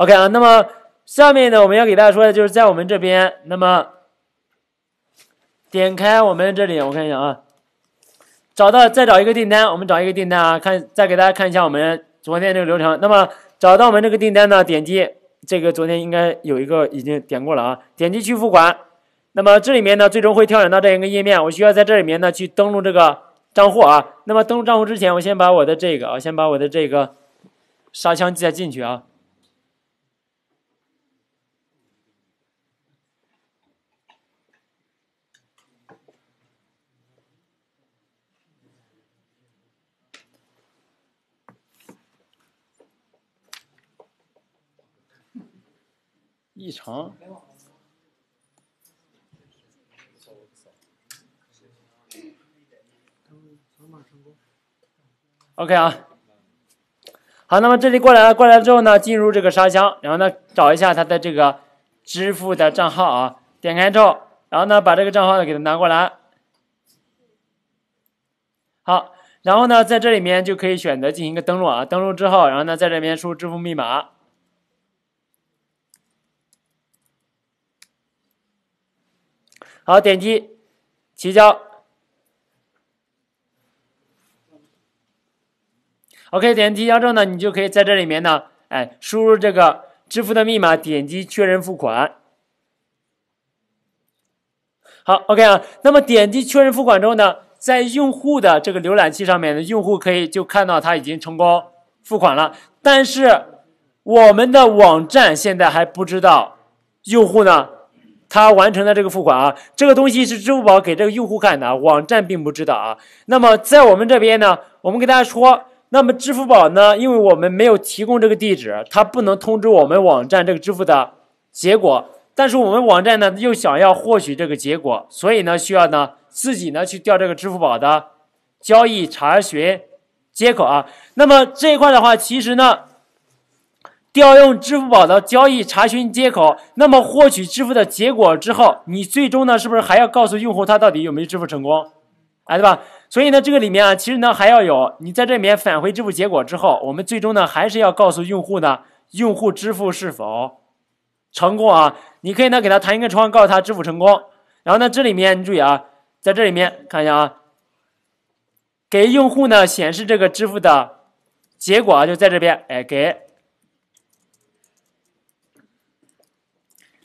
OK 啊，那么下面呢，我们要给大家说的就是在我们这边，那么点开我们这里，我看一下啊，找到再找一个订单，我们找一个订单啊，看再给大家看一下我们昨天这个流程。那么找到我们这个订单呢，点击这个昨天应该有一个已经点过了啊，点击去付款。那么这里面呢，最终会跳转到这样一个页面，我需要在这里面呢去登录这个账户啊。那么登录账户之前，我先把我的这个啊，先把我的这个沙枪再进去啊。异常。OK 啊，好，那么这里过来了，过来之后呢，进入这个沙箱，然后呢，找一下他的这个支付的账号啊，点开之后，然后呢，把这个账号呢给他拿过来。好，然后呢，在这里面就可以选择进行一个登录啊，登录之后，然后呢，在这边输入支付密码。好，点击提交。OK，点击之后呢，你就可以在这里面呢，哎，输入这个支付的密码，点击确认付款。好，OK 啊，那么点击确认付款之后呢，在用户的这个浏览器上面呢，用户可以就看到他已经成功付款了，但是我们的网站现在还不知道用户呢。他完成了这个付款啊，这个东西是支付宝给这个用户看的，网站并不知道啊。那么在我们这边呢，我们给大家说，那么支付宝呢，因为我们没有提供这个地址，它不能通知我们网站这个支付的结果。但是我们网站呢，又想要获取这个结果，所以呢，需要呢自己呢去调这个支付宝的交易查询接口啊。那么这一块的话，其实呢。调用支付宝的交易查询接口，那么获取支付的结果之后，你最终呢，是不是还要告诉用户他到底有没有支付成功？哎，对吧？所以呢，这个里面啊，其实呢还要有你在这里面返回支付结果之后，我们最终呢还是要告诉用户呢，用户支付是否成功啊？你可以呢给他弹一个窗，告诉他支付成功。然后呢，这里面你注意啊，在这里面看一下啊，给用户呢显示这个支付的结果啊，就在这边，哎，给。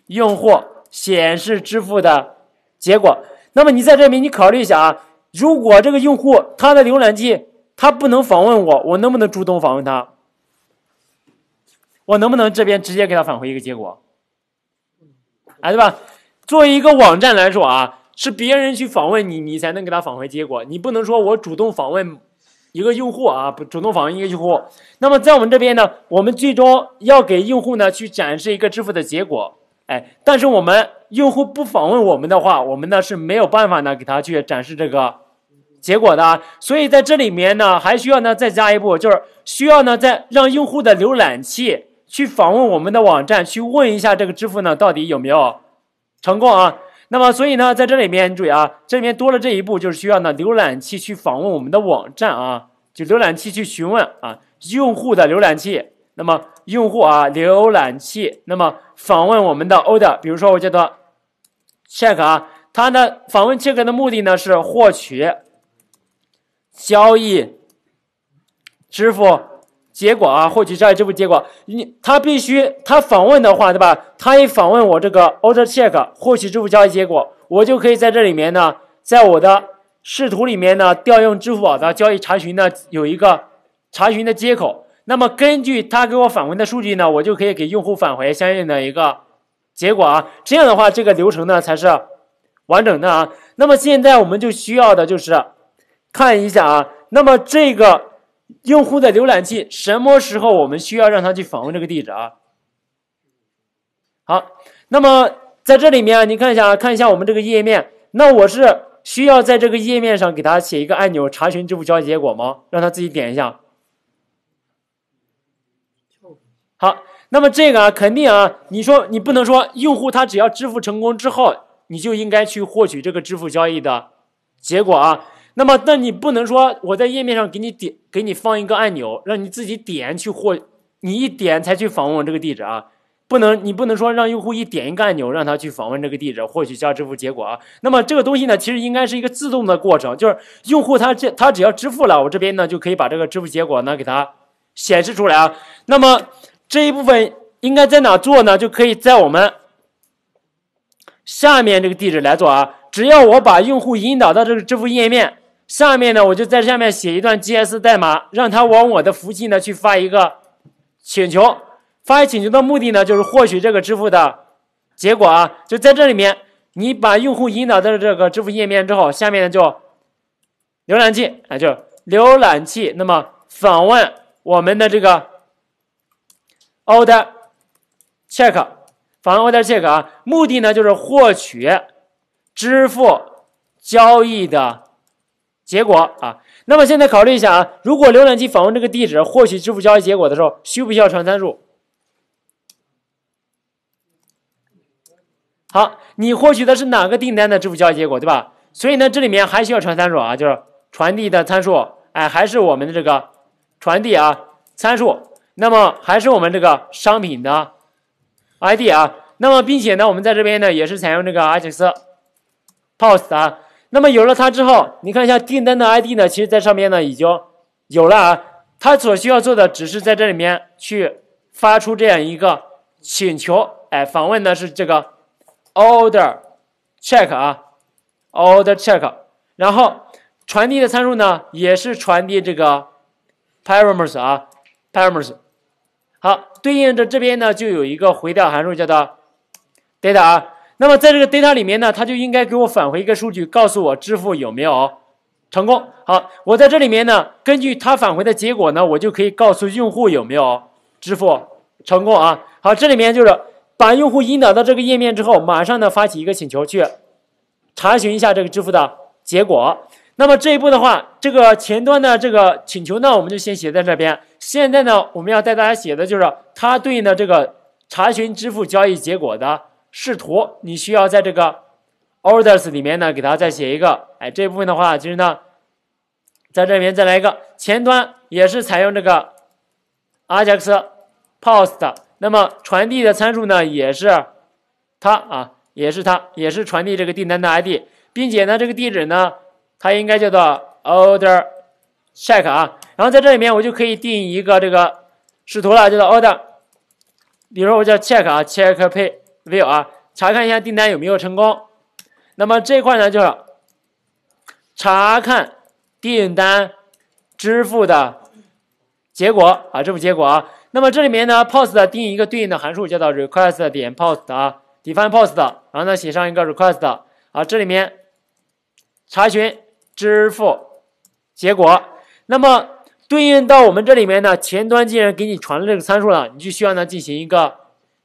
用户显示支付的结果。那么你在这边你考虑一下啊，如果这个用户他的浏览器他不能访问我，我能不能主动访问他？我能不能这边直接给他返回一个结果？哎，对吧？作为一个网站来说啊，是别人去访问你，你才能给他返回结果。你不能说我主动访问一个用户啊，不主动访问一个用户。那么在我们这边呢，我们最终要给用户呢去展示一个支付的结果。哎，但是我们用户不访问我们的话，我们呢是没有办法呢给他去展示这个结果的。所以在这里面呢，还需要呢再加一步，就是需要呢再让用户的浏览器去访问我们的网站，去问一下这个支付呢到底有没有成功啊。那么所以呢，在这里面注意啊，这里面多了这一步，就是需要呢浏览器去访问我们的网站啊，就浏览器去询问啊用户的浏览器，那么用户啊浏览器，那么。访问我们的 order，比如说我叫做 check 啊，它呢访问 check 的目的呢是获取交易支付结果啊，获取交易支付结果。你他必须他访问的话，对吧？他一访问我这个 order check 获取支付交易结果，我就可以在这里面呢，在我的视图里面呢调用支付宝的交易查询的有一个查询的接口。那么根据他给我返回的数据呢，我就可以给用户返回相应的一个结果啊。这样的话，这个流程呢才是完整的啊。那么现在我们就需要的就是看一下啊，那么这个用户的浏览器什么时候我们需要让他去访问这个地址啊？好，那么在这里面你看一下啊，看一下我们这个页面。那我是需要在这个页面上给他写一个按钮“查询支付交易结果”吗？让他自己点一下。好，那么这个啊，肯定啊，你说你不能说用户他只要支付成功之后，你就应该去获取这个支付交易的结果啊。那么，那你不能说我在页面上给你点，给你放一个按钮，让你自己点去获，你一点才去访问这个地址啊。不能，你不能说让用户一点一个按钮，让他去访问这个地址获取下支付结果啊。那么这个东西呢，其实应该是一个自动的过程，就是用户他这他只要支付了，我这边呢就可以把这个支付结果呢给他显示出来啊。那么。这一部分应该在哪做呢？就可以在我们下面这个地址来做啊。只要我把用户引导到这个支付页面下面呢，我就在下面写一段 g s 代码，让他往我的服务器呢去发一个请求。发一请求的目的呢，就是获取这个支付的结果啊。就在这里面，你把用户引导到这个支付页面之后，下面呢就浏览器啊，就浏览器，那么访问我们的这个。order check，访问 order check 啊，目的呢就是获取支付交易的结果啊。那么现在考虑一下啊，如果浏览器访问这个地址获取支付交易结果的时候，需不需要传参数？好，你获取的是哪个订单的支付交易结果，对吧？所以呢，这里面还需要传参数啊，就是传递的参数，哎，还是我们的这个传递啊参数。那么还是我们这个商品的 ID 啊，那么并且呢，我们在这边呢也是采用这个 a x i o post 啊。那么有了它之后，你看一下订单的 ID 呢，其实在上面呢已经有了啊。它所需要做的只是在这里面去发出这样一个请求，哎，访问的是这个 order check 啊，order check，然后传递的参数呢也是传递这个 parameters 啊，parameters。好，对应着这边呢，就有一个回调函数，叫做 data 啊。那么在这个 data 里面呢，它就应该给我返回一个数据，告诉我支付有没有成功。好，我在这里面呢，根据它返回的结果呢，我就可以告诉用户有没有支付成功啊。好，这里面就是把用户引导到这个页面之后，马上呢发起一个请求去查询一下这个支付的结果。那么这一步的话，这个前端的这个请求呢，我们就先写在这边。现在呢，我们要带大家写的就是它对应的这个查询支付交易结果的视图。你需要在这个 orders 里面呢，给它再写一个。哎，这部分的话，其实呢，在这边再来一个前端也是采用这个 Ajax post。那么传递的参数呢，也是它啊，也是它，也是传递这个订单的 ID，并且呢，这个地址呢。它应该叫做 order check 啊，然后在这里面我就可以定一个这个视图了，叫做 order，比如我叫 check 啊，check pay view 啊，查看一下订单有没有成功。那么这块呢，就是查看订单支付的结果啊，支付结果啊。那么这里面呢，post 定一个对应的函数叫做 request 点 post 啊，define post，然后呢写上一个 request 啊，这里面查询。支付结果，那么对应到我们这里面呢，前端既然给你传了这个参数了，你就需要呢进行一个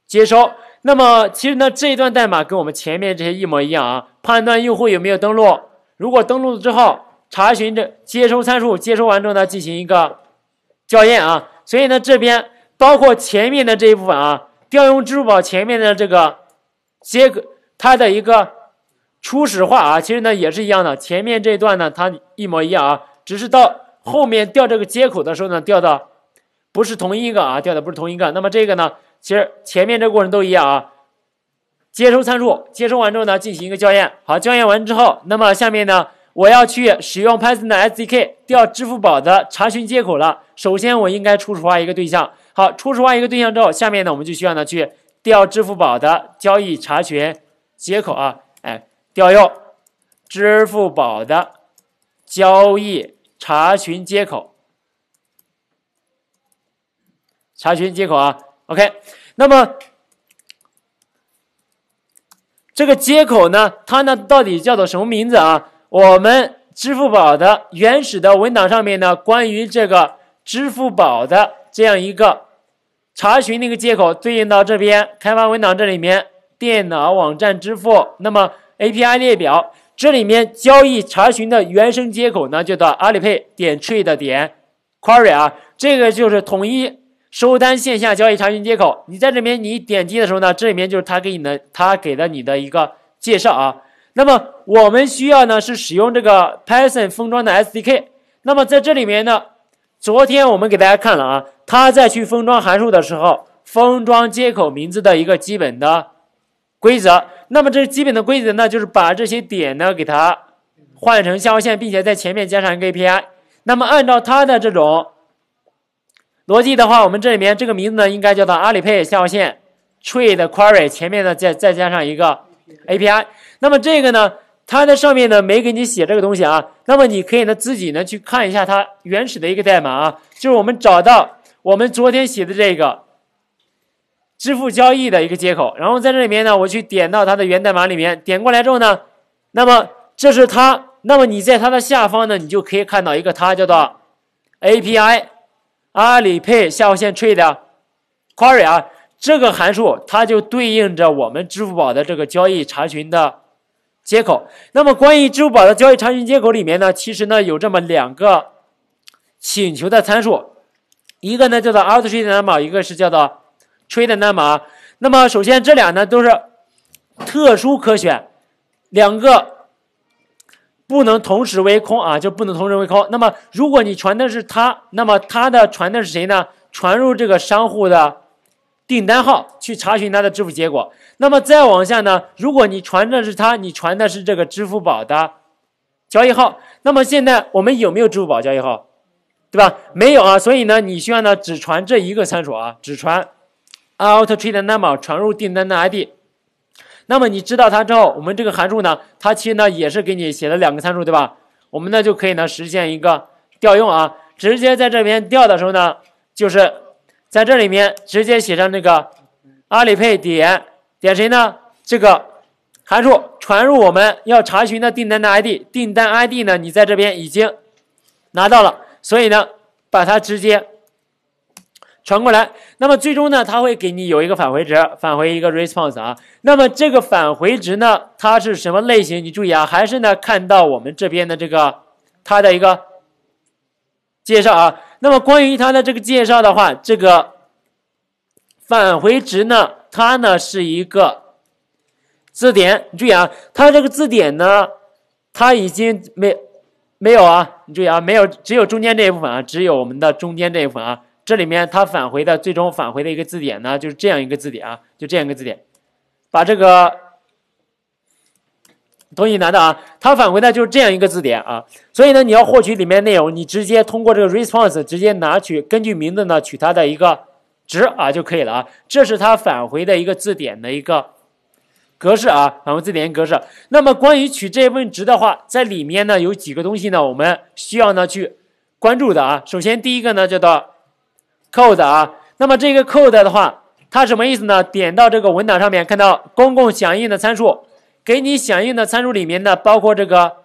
接收。那么其实呢这一段代码跟我们前面这些一模一样啊，判断用户有没有登录，如果登录了之后查询这接收参数，接收完之后呢进行一个校验啊。所以呢这边包括前面的这一部分啊，调用支付宝前面的这个接个它的一个。初始化啊，其实呢也是一样的，前面这段呢它一模一样啊，只是到后面调这个接口的时候呢调的不是同一个啊，调的不是同一个。那么这个呢，其实前面这个过程都一样啊。接收参数，接收完之后呢进行一个校验，好，校验完之后，那么下面呢我要去使用 Python 的 SDK 调支付宝的查询接口了。首先我应该初始化一个对象，好，初始化一个对象之后，下面呢我们就需要呢去调支付宝的交易查询接口啊。调用支付宝的交易查询接口，查询接口啊，OK。那么这个接口呢，它呢到底叫做什么名字啊？我们支付宝的原始的文档上面呢，关于这个支付宝的这样一个查询那个接口，对应到这边开发文档这里面，电脑网站支付，那么。API 列表，这里面交易查询的原生接口呢，叫做阿里配点 trade 点 query 啊，这个就是统一收单线下交易查询接口。你在这边你点击的时候呢，这里面就是他给你的，他给的你的一个介绍啊。那么我们需要呢是使用这个 Python 封装的 SDK。那么在这里面呢，昨天我们给大家看了啊，他在去封装函数的时候，封装接口名字的一个基本的规则。那么这基本的规则呢，就是把这些点呢给它换成下划线，并且在前面加上一个 API。那么按照它的这种逻辑的话，我们这里面这个名字呢应该叫做阿里配下划线 trade query，前面呢再再加上一个 API。那么这个呢，它的上面呢没给你写这个东西啊，那么你可以呢自己呢去看一下它原始的一个代码啊，就是我们找到我们昨天写的这个。支付交易的一个接口，然后在这里面呢，我去点到它的源代码里面点过来之后呢，那么这是它，那么你在它的下方呢，你就可以看到一个它叫做 A P I 阿里配下划线 trade Query 啊，这个函数它就对应着我们支付宝的这个交易查询的接口。那么关于支付宝的交易查询接口里面呢，其实呢有这么两个请求的参数，一个呢叫做 a u t t r a d e n o 一个是叫做吹的那么啊，那么首先这俩呢都是特殊可选，两个不能同时为空啊，就不能同时为空。那么如果你传的是它，那么它的传的是谁呢？传入这个商户的订单号去查询它的支付结果。那么再往下呢，如果你传的是它，你传的是这个支付宝的交易号。那么现在我们有没有支付宝交易号？对吧？没有啊，所以呢，你需要呢只传这一个参数啊，只传。o u t t r a d e n e r 传入订单的 ID，那么你知道它之后，我们这个函数呢，它其实呢也是给你写了两个参数，对吧？我们呢就可以呢实现一个调用啊，直接在这边调的时候呢，就是在这里面直接写上那个阿里配点点谁呢？这个函数传入我们要查询的订单的 ID，订单 ID 呢你在这边已经拿到了，所以呢把它直接。传过来，那么最终呢，它会给你有一个返回值，返回一个 response 啊。那么这个返回值呢，它是什么类型？你注意啊，还是呢，看到我们这边的这个它的一个介绍啊。那么关于它的这个介绍的话，这个返回值呢，它呢是一个字典。你注意啊，它这个字典呢，它已经没没有啊。你注意啊，没有，只有中间这一部分啊，只有我们的中间这一部分啊。这里面它返回的最终返回的一个字典呢，就是这样一个字典啊，就这样一个字典，把这个东西拿的啊，它返回的就是这样一个字典啊，所以呢，你要获取里面内容，你直接通过这个 response 直接拿取，根据名字呢取它的一个值啊就可以了啊。这是它返回的一个字典的一个格式啊，返回字典格式。那么关于取这部分值的话，在里面呢有几个东西呢，我们需要呢去关注的啊。首先第一个呢叫做 code 啊，那么这个 code 的话，它什么意思呢？点到这个文档上面，看到公共响应的参数，给你响应的参数里面呢，包括这个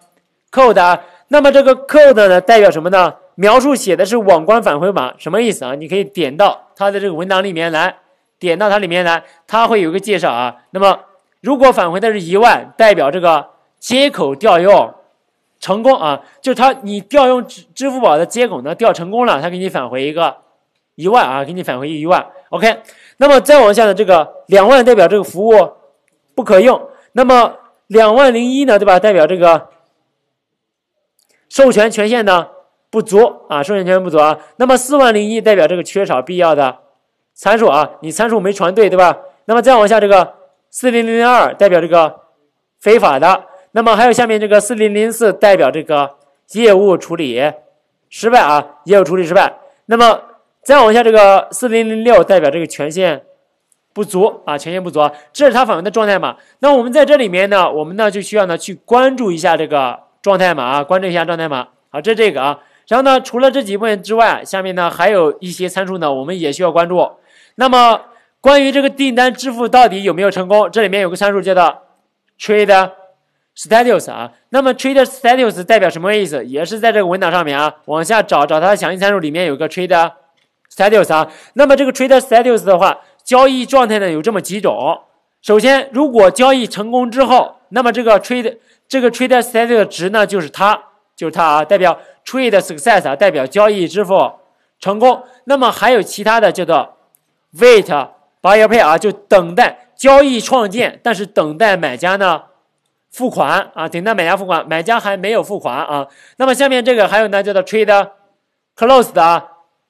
code 啊。那么这个 code 呢，代表什么呢？描述写的是网关返回码，什么意思啊？你可以点到它的这个文档里面来，点到它里面来，它会有个介绍啊。那么如果返回的是一万，代表这个接口调用成功啊，就是它你调用支支付宝的接口呢，调成功了，它给你返回一个。一万啊，给你返回一万，OK。那么再往下呢，这个两万代表这个服务不可用。那么两万零一呢，对吧？代表这个授权权限呢不足啊，授权权限不足啊。那么四万零一代表这个缺少必要的参数啊，你参数没传对，对吧？那么再往下，这个四零零二代表这个非法的。那么还有下面这个四零零四代表这个业务处理失败啊，业务处理失败。那么再往下，这个四零零六代表这个权限不足啊，权限不足啊，这是它返回的状态码。那我们在这里面呢，我们呢就需要呢去关注一下这个状态码啊，关注一下状态码。好，这是这个啊。然后呢，除了这几部分之外，下面呢还有一些参数呢，我们也需要关注。那么关于这个订单支付到底有没有成功，这里面有个参数叫做 trade status 啊。那么 trade status 代表什么意思？也是在这个文档上面啊，往下找，找它的详细参数里面有个 trade。三 s 啊。那么这个 trade status 的话，交易状态呢有这么几种。首先，如果交易成功之后，那么这个 trade 这个 trade status 值呢就是它，就是它啊，代表 trade success，啊，代表交易支付成功。那么还有其他的叫做 wait buyer pay 啊，就等待交易创建，但是等待买家呢付款啊，等待买家付款，买家还没有付款啊。那么下面这个还有呢叫做 trade closed 啊，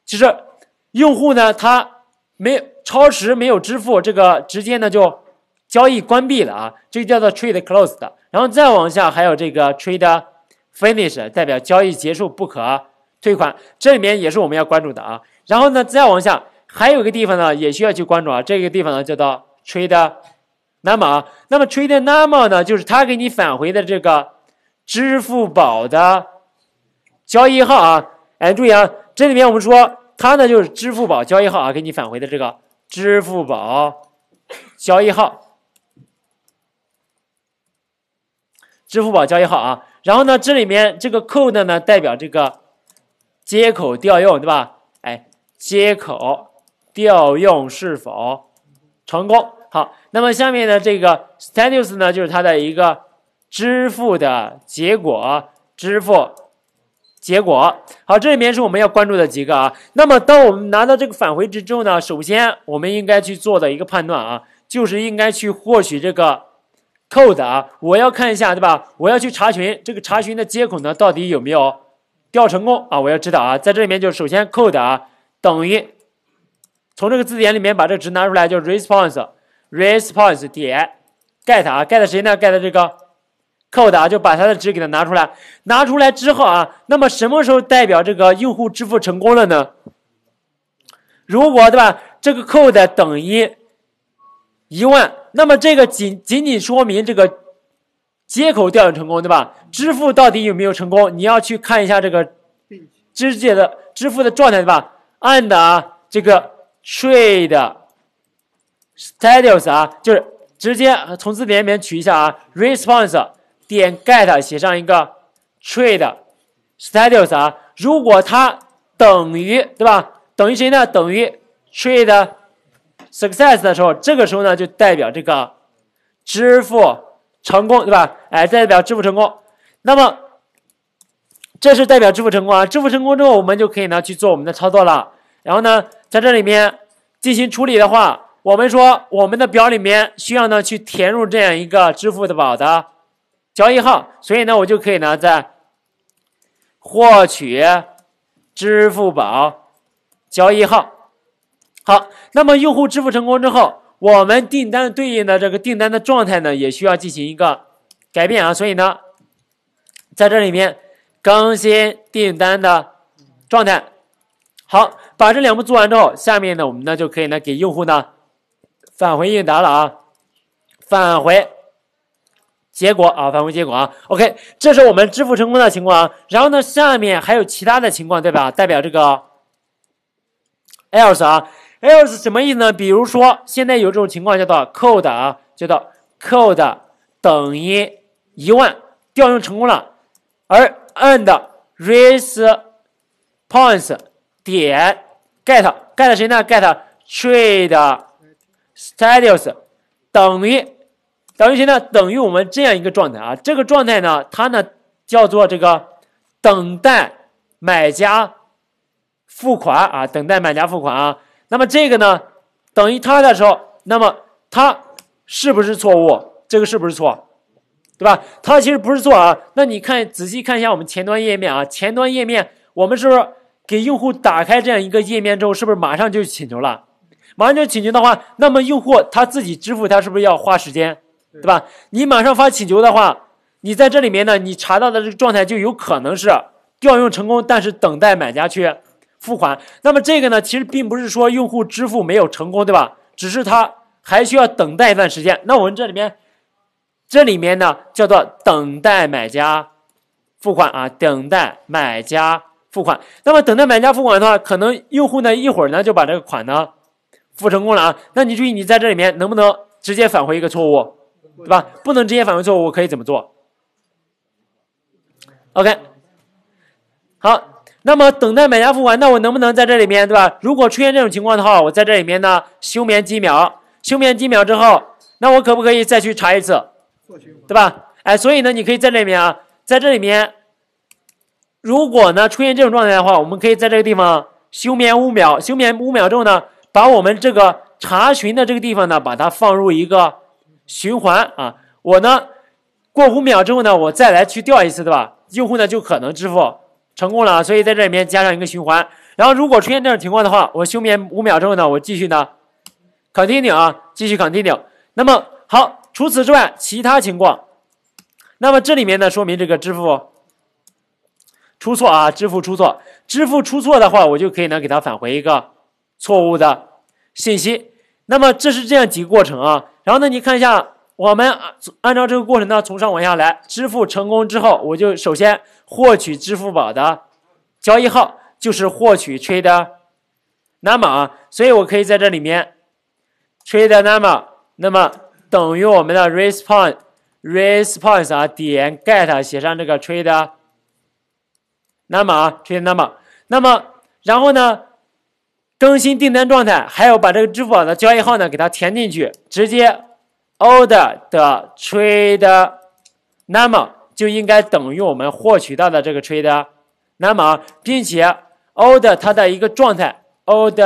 就是。用户呢，他没超时，没有支付，这个直接呢就交易关闭了啊，这个叫做 trade closed。然后再往下还有这个 trade finish，代表交易结束不可退款，这里面也是我们要关注的啊。然后呢再往下还有一个地方呢也需要去关注啊，这个地方呢叫做 trade number。啊。那么 trade number 呢就是他给你返回的这个支付宝的交易号啊。哎，注意啊，这里面我们说。它呢就是支付宝交易号啊，给你返回的这个支付宝交易号，支付宝交易号啊。然后呢，这里面这个 code 呢代表这个接口调用对吧？哎，接口调用是否成功？好，那么下面的这个 status 呢就是它的一个支付的结果，支付。结果好，这里面是我们要关注的几个啊。那么，当我们拿到这个返回值之后呢，首先我们应该去做的一个判断啊，就是应该去获取这个 code 啊。我要看一下，对吧？我要去查询这个查询的接口呢，到底有没有调成功啊？我要知道啊。在这里面，就首先 code 啊等于从这个字典里面把这个值拿出来，叫 response response 点 get 啊 get 谁呢？get 这个。扣的啊，就把它的值给它拿出来，拿出来之后啊，那么什么时候代表这个用户支付成功了呢？如果对吧，这个扣的等于一万，那么这个仅仅仅说明这个接口调用成功，对吧？支付到底有没有成功，你要去看一下这个直接的支付的状态，对吧？and 啊，这个 trade status 啊，就是直接从字典里面取一下啊，response。点 get 写上一个 trade status 啊，如果它等于对吧？等于谁呢？等于 trade success 的时候，这个时候呢就代表这个支付成功，对吧？哎，代表支付成功。那么这是代表支付成功啊。支付成功之后，我们就可以呢去做我们的操作了。然后呢，在这里面进行处理的话，我们说我们的表里面需要呢去填入这样一个支付宝的。交易号，所以呢，我就可以呢，在获取支付宝交易号。好，那么用户支付成功之后，我们订单对应的这个订单的状态呢，也需要进行一个改变啊。所以呢，在这里面更新订单的状态。好，把这两步做完之后，下面呢，我们呢就可以呢给用户呢返回应答了啊，返回。结果啊，返回结果啊，OK，这是我们支付成功的情况啊。然后呢，下面还有其他的情况，对吧？代表这个 else 啊，else 什么意思呢？比如说现在有这种情况叫做 code 啊，叫做 code 等于一万，调用成功了，而 a n d raise points 点 get get 谁呢？get trade status 等于。等于谁呢？等于我们这样一个状态啊。这个状态呢，它呢叫做这个等待买家付款啊。等待买家付款啊。那么这个呢等于它的时候，那么它是不是错误？这个是不是错？对吧？它其实不是错啊。那你看仔细看一下我们前端页面啊。前端页面我们是不是给用户打开这样一个页面之后，是不是马上就请求了？马上就请求的话，那么用户他自己支付，他是不是要花时间？对吧？你马上发请求的话，你在这里面呢，你查到的这个状态就有可能是调用成功，但是等待买家去付款。那么这个呢，其实并不是说用户支付没有成功，对吧？只是他还需要等待一段时间。那我们这里面，这里面呢，叫做等待买家付款啊，等待买家付款。那么等待买家付款的话，可能用户呢一会儿呢就把这个款呢付成功了啊。那你注意，你在这里面能不能直接返回一个错误？对吧？不能直接返回错误，我可以怎么做？OK，好，那么等待买家付款，那我能不能在这里面对吧？如果出现这种情况的话，我在这里面呢休眠几秒，休眠几秒之后，那我可不可以再去查一次？对吧？哎，所以呢，你可以在这里面啊，在这里面，如果呢出现这种状态的话，我们可以在这个地方休眠五秒，休眠五秒之后呢，把我们这个查询的这个地方呢，把它放入一个。循环啊，我呢过五秒之后呢，我再来去调一次，对吧？用户呢就可能支付成功了，所以在这里面加上一个循环。然后如果出现这种情况的话，我休眠五秒之后呢，我继续呢，continue 啊，继续 continue。那么好，除此之外其他情况，那么这里面呢说明这个支付出错啊，支付出错，支付出错的话，我就可以呢给他返回一个错误的信息。那么这是这样几个过程啊，然后呢，你看一下，我们按照这个过程呢，从上往下来，支付成功之后，我就首先获取支付宝的交易号，就是获取 trade number 啊，所以我可以在这里面 trade number，那么等于我们的 response response 啊点 get 写上这个 trade number 啊，trade number，那么然后呢？更新订单状态，还有把这个支付宝的交易号呢给它填进去，直接 o r d 的 trade number 就应该等于我们获取到的这个 trade number，并且 o r d 它的一个状态 o r d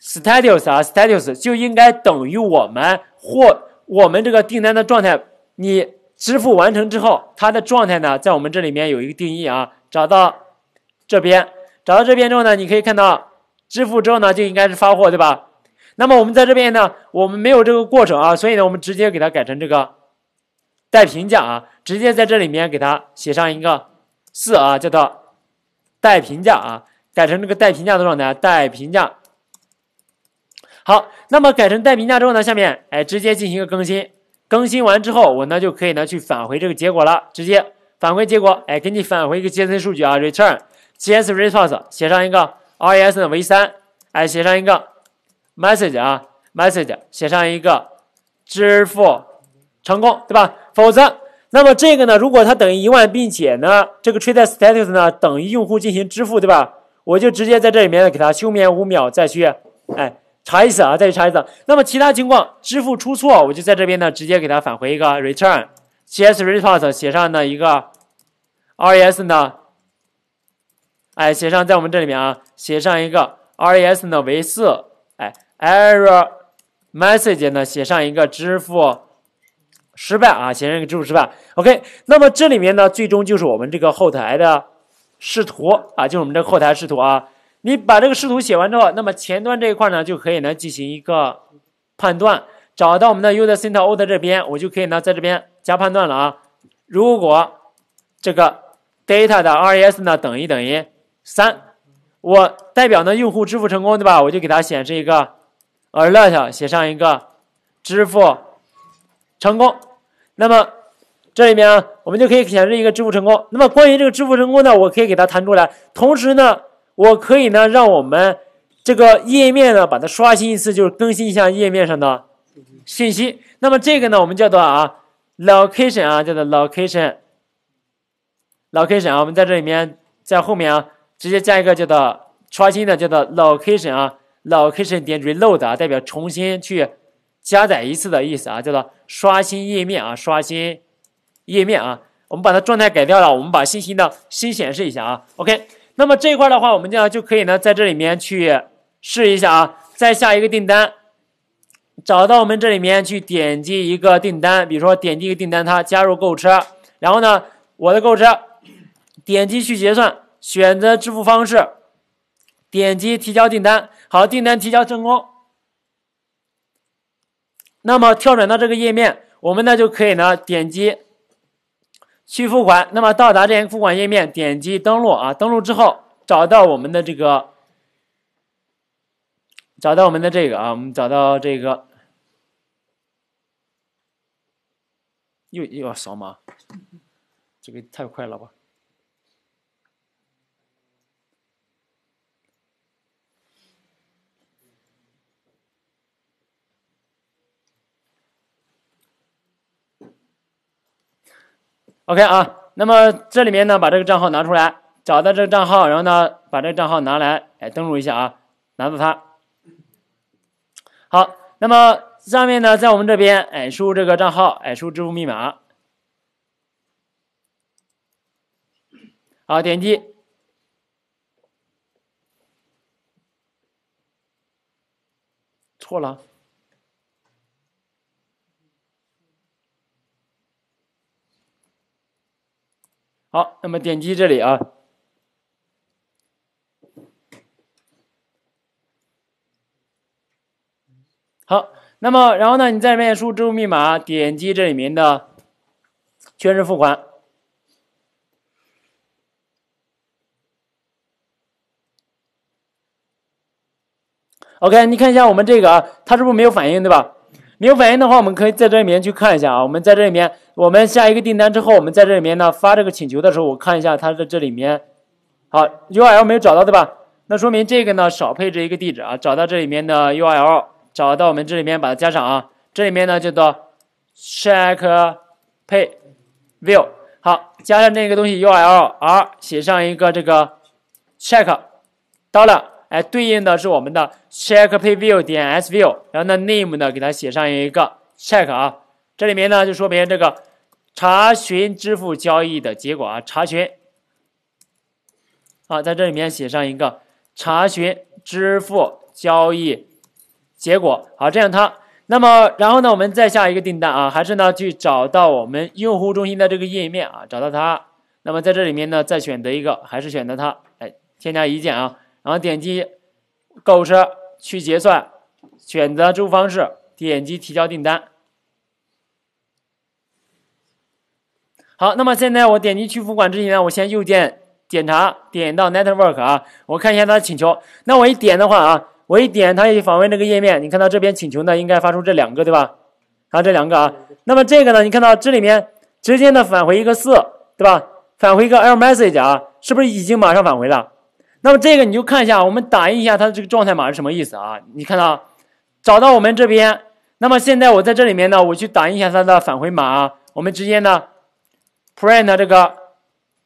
status 啊 status 就应该等于我们获我们这个订单的状态。你支付完成之后，它的状态呢，在我们这里面有一个定义啊，找到这边。找到这边之后呢，你可以看到支付之后呢，就应该是发货对吧？那么我们在这边呢，我们没有这个过程啊，所以呢，我们直接给它改成这个待评价啊，直接在这里面给它写上一个四啊，叫做待评价啊，改成这个待评价多少呢？待评价。好，那么改成待评价之后呢，下面哎，直接进行一个更新，更新完之后，我呢就可以呢去返回这个结果了，直接返回结果，哎，给你返回一个 JSON 数据啊，return。c s response 写上一个 RES 的 V 三，哎，写上一个 message 啊，message 写上一个支付成功，对吧？否则，那么这个呢，如果它等于一万，并且呢，这个 trade status 呢等于用户进行支付，对吧？我就直接在这里面给它休眠五秒，再去哎查一次啊，再去查一次。那么其他情况支付出错，我就在这边呢直接给它返回一个 return c s response 写上的一个 RES 呢。哎，写上在我们这里面啊，写上一个 R E S 呢为四，哎，error message 呢写上一个支付失败啊，写上一个支付失败。OK，那么这里面呢，最终就是我们这个后台的视图啊，就是我们这个后台视图啊。你把这个视图写完之后，那么前端这一块呢，就可以呢进行一个判断，找到我们的 user c e n t o r d e 这边，我就可以呢在这边加判断了啊。如果这个 data 的 R E S 呢等于等于三，我代表呢用户支付成功，对吧？我就给它显示一个 alert，写上一个支付成功。那么这里面啊，我们就可以显示一个支付成功。那么关于这个支付成功呢，我可以给它弹出来。同时呢，我可以呢让我们这个页面呢把它刷新一次，就是更新一下页面上的信息。那么这个呢，我们叫做啊 location 啊，叫做 location location 啊，我们在这里面在后面啊。直接加一个叫做刷新的，叫做 location 啊，location 点 reload 啊，代表重新去加载一次的意思啊，叫做刷新页面啊，刷新页面啊。我们把它状态改掉了，我们把信息呢新显示一下啊。OK，那么这一块的话，我们这样就可以呢，在这里面去试一下啊。再下一个订单，找到我们这里面去点击一个订单，比如说点击一个订单，它加入购物车，然后呢，我的购物车点击去结算。选择支付方式，点击提交订单。好，订单提交成功。那么跳转到这个页面，我们呢就可以呢点击去付款。那么到达这付款页面，点击登录啊。登录之后，找到我们的这个，找到我们的这个啊，我们找到这个又又要扫码，这个太快了吧。OK 啊，那么这里面呢，把这个账号拿出来，找到这个账号，然后呢，把这个账号拿来，哎，登录一下啊，拿到它。好，那么下面呢，在我们这边，哎，输入这个账号，哎，输入支付密码，好，点击，错了。好，那么点击这里啊。好，那么然后呢，你在里面输入支付密码，点击这里面的确认付款。OK，你看一下我们这个啊，它是不是没有反应，对吧？没有反应的话，我们可以在这里面去看一下啊。我们在这里面，我们下一个订单之后，我们在这里面呢发这个请求的时候，我看一下它在这里面。好，U r L 没有找到对吧？那说明这个呢少配置一个地址啊。找到这里面的 U r L，找到我们这里面把它加上啊。这里面呢叫做 check pay view。好，加上这个东西 U r L R 写上一个这个 check 到了。哎，对应的是我们的 checkPayView 点 sView，然后呢 name 呢给它写上一个 check 啊，这里面呢就说明这个查询支付交易的结果啊，查询啊，在这里面写上一个查询支付交易结果，好，这样它，那么然后呢我们再下一个订单啊，还是呢去找到我们用户中心的这个页面啊，找到它，那么在这里面呢再选择一个，还是选择它，哎，添加一键啊。然后点击购物车去结算，选择支付方式，点击提交订单。好，那么现在我点击去付款之前呢，我先右键检查，点到 Network 啊，我看一下它的请求。那我一点的话啊，我一点它去访问这个页面，你看到这边请求呢，应该发出这两个对吧？啊，这两个啊。那么这个呢，你看到这里面直接的返回一个四对吧？返回一个 L message 啊，是不是已经马上返回了？那么这个你就看一下，我们打印一下它的这个状态码是什么意思啊？你看到，找到我们这边。那么现在我在这里面呢，我去打印一下它的返回码啊。我们直接呢，print 这个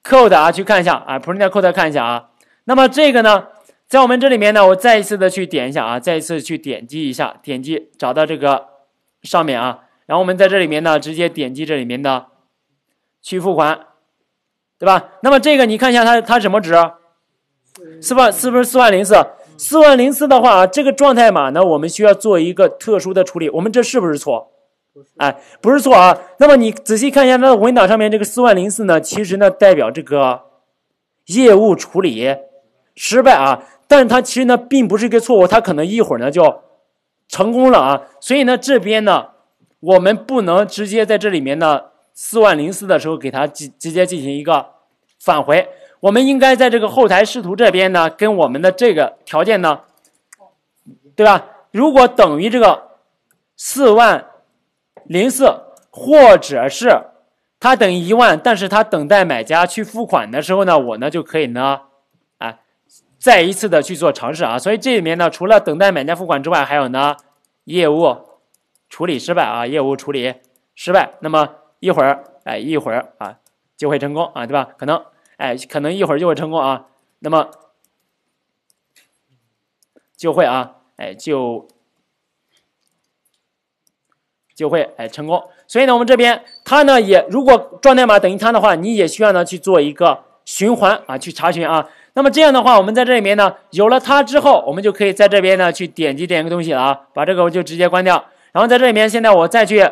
code 啊，去看一下啊，print code 看一下啊。那么这个呢，在我们这里面呢，我再一次的去点一下啊，再一次去点击一下，点击找到这个上面啊。然后我们在这里面呢，直接点击这里面的去付款，对吧？那么这个你看一下它它什么值？四万是不是四万零四？四万零四的话啊，这个状态码呢，我们需要做一个特殊的处理。我们这是不是错？不是，哎，不是错啊。那么你仔细看一下它的文档上面这个四万零四呢，其实呢代表这个业务处理失败啊。但是它其实呢并不是一个错误，它可能一会儿呢就成功了啊。所以呢这边呢，我们不能直接在这里面呢四万零四的时候给它直直接进行一个返回。我们应该在这个后台视图这边呢，跟我们的这个条件呢，对吧？如果等于这个四万零四，或者是它等于一万，但是它等待买家去付款的时候呢，我呢就可以呢，啊，再一次的去做尝试啊。所以这里面呢，除了等待买家付款之外，还有呢业务处理失败啊，业务处理失败。那么一会儿哎，一会儿啊就会成功啊，对吧？可能。哎，可能一会儿就会成功啊，那么就会啊，哎就就会哎成功。所以呢，我们这边它呢也如果状态码等于它的话，你也需要呢去做一个循环啊，去查询啊。那么这样的话，我们在这里面呢有了它之后，我们就可以在这边呢去点击点一个东西了啊。把这个我就直接关掉，然后在这里面现在我再去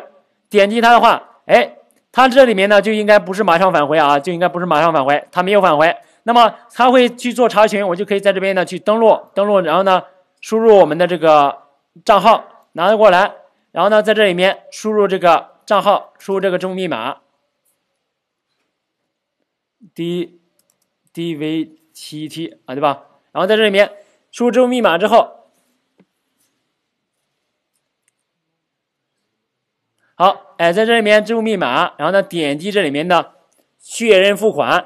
点击它的话，哎。它这里面呢就应该不是马上返回啊，就应该不是马上返回，它没有返回，那么它会去做查询，我就可以在这边呢去登录登录，然后呢输入我们的这个账号拿过来，然后呢在这里面输入这个账号，输入这个支付密码，d d v t t 啊对吧？然后在这里面输入支付密码之后。好，哎，在这里面支付密码，然后呢点击这里面的确认付款。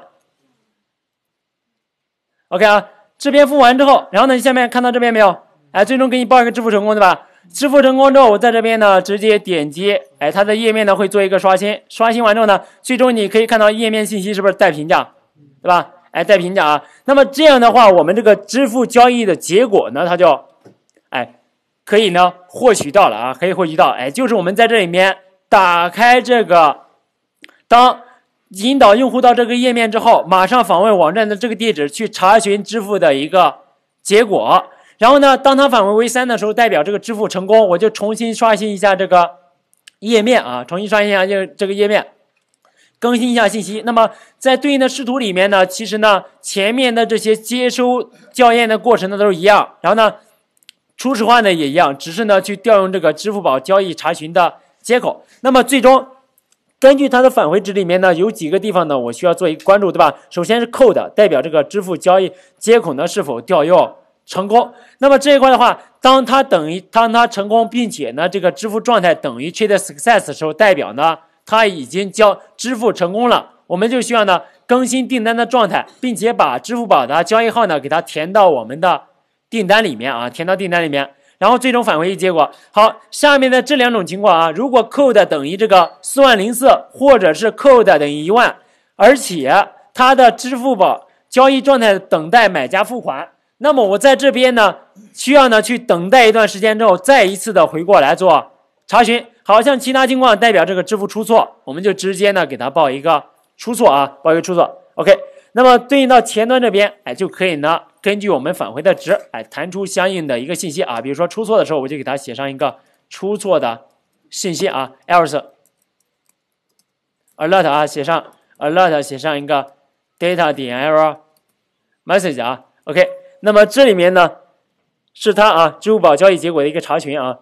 OK 啊，这边付完之后，然后呢下面看到这边没有？哎，最终给你报一个支付成功，对吧？支付成功之后，我在这边呢直接点击，哎，它的页面呢会做一个刷新，刷新完之后呢，最终你可以看到页面信息是不是待评价，对吧？哎，待评价啊。那么这样的话，我们这个支付交易的结果呢，它就哎可以呢获取到了啊，可以获取到，哎，就是我们在这里面。打开这个，当引导用户到这个页面之后，马上访问网站的这个地址去查询支付的一个结果。然后呢，当它返回 V 三的时候，代表这个支付成功，我就重新刷新一下这个页面啊，重新刷新一下这这个页面，更新一下信息。那么在对应的视图里面呢，其实呢前面的这些接收校验的过程呢都是一样，然后呢初始化呢也一样，只是呢去调用这个支付宝交易查询的。接口，那么最终根据它的返回值里面呢，有几个地方呢，我需要做一个关注，对吧？首先是 code，代表这个支付交易接口呢是否调用成功。那么这一块的话，当它等于当它成功，并且呢这个支付状态等于 trade success 的时候，代表呢它已经交支付成功了，我们就需要呢更新订单的状态，并且把支付宝的交易号呢给它填到我们的订单里面啊，填到订单里面。然后最终返回一结果。好，下面的这两种情况啊，如果扣的等于这个四万零四，或者是扣的等于一万，而且它的支付宝交易状态等待买家付款，那么我在这边呢，需要呢去等待一段时间之后，再一次的回过来做查询。好像其他情况代表这个支付出错，我们就直接呢给他报一个出错啊，报一个出错。OK。那么对应到前端这边，哎，就可以呢，根据我们返回的值，哎，弹出相应的一个信息啊。比如说出错的时候，我就给它写上一个出错的信息啊。else，alert 啊，写上 alert，写上一个 data 点 error message 啊。OK，那么这里面呢，是它啊，支付宝交易结果的一个查询啊。